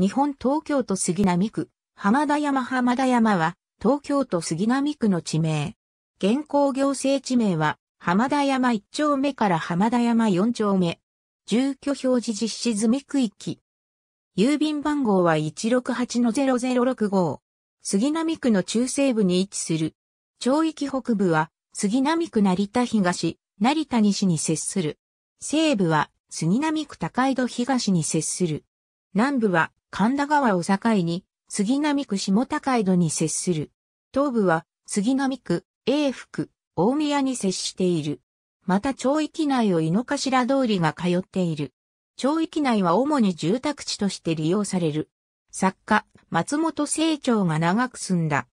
日本東京都杉並区、浜田山浜田山は、東京都杉並区の地名。現行行政地名は、浜田山1丁目から浜田山4丁目。住居表示実施済み区域。郵便番号は168-0065。杉並区の中西部に位置する。町域北部は、杉並区成田東、成田西に接する。西部は、杉並区高井戸東に接する。南部は神田川を境に杉並区下高井戸に接する。東部は杉並区、永福、大宮に接している。また町域内を井の頭通りが通っている。町域内は主に住宅地として利用される。作家、松本清張が長く住んだ。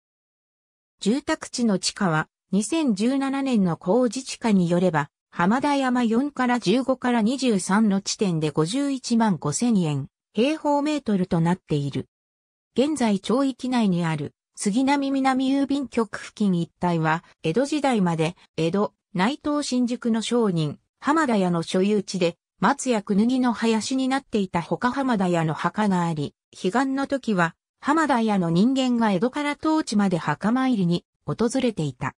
住宅地の地価は、2017年の工事地下によれば、浜田山4から15から23の地点で51万5千円。平方メートルとなっている。現在町域内にある杉並南郵便局付近一帯は、江戸時代まで江戸、内藤新宿の商人、浜田屋の所有地で、松やくぬぎの林になっていた他浜田屋の墓があり、悲願の時は、浜田屋の人間が江戸から当地まで墓参りに訪れていた。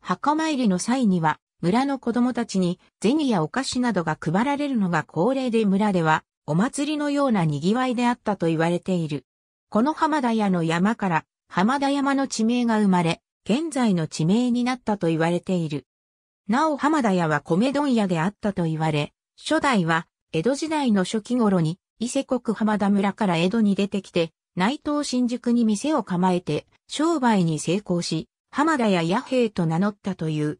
墓参りの際には、村の子供たちに銭やお菓子などが配られるのが恒例で村では、お祭りのような賑わいであったと言われている。この浜田屋の山から浜田山の地名が生まれ、現在の地名になったと言われている。なお浜田屋は米問屋であったと言われ、初代は江戸時代の初期頃に伊勢国浜田村から江戸に出てきて、内藤新宿に店を構えて商売に成功し、浜田屋弥平と名乗ったという。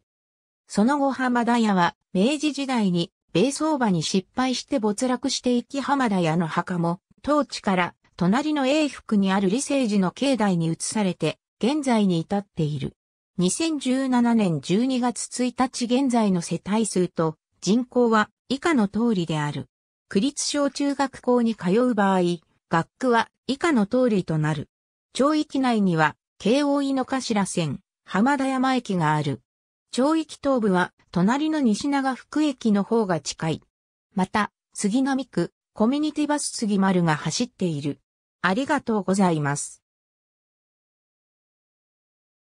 その後浜田屋は明治時代に米相場に失敗して没落していき浜田屋の墓も、当地から隣の英福にある理政寺の境内に移されて、現在に至っている。2017年12月1日現在の世帯数と人口は以下の通りである。区立小中学校に通う場合、学区は以下の通りとなる。町域内には、京王井の頭線、浜田山駅がある。町域東部は、隣の西長福駅の方が近い。また、杉並区、コミュニティバス杉丸が走っている。ありがとうございます。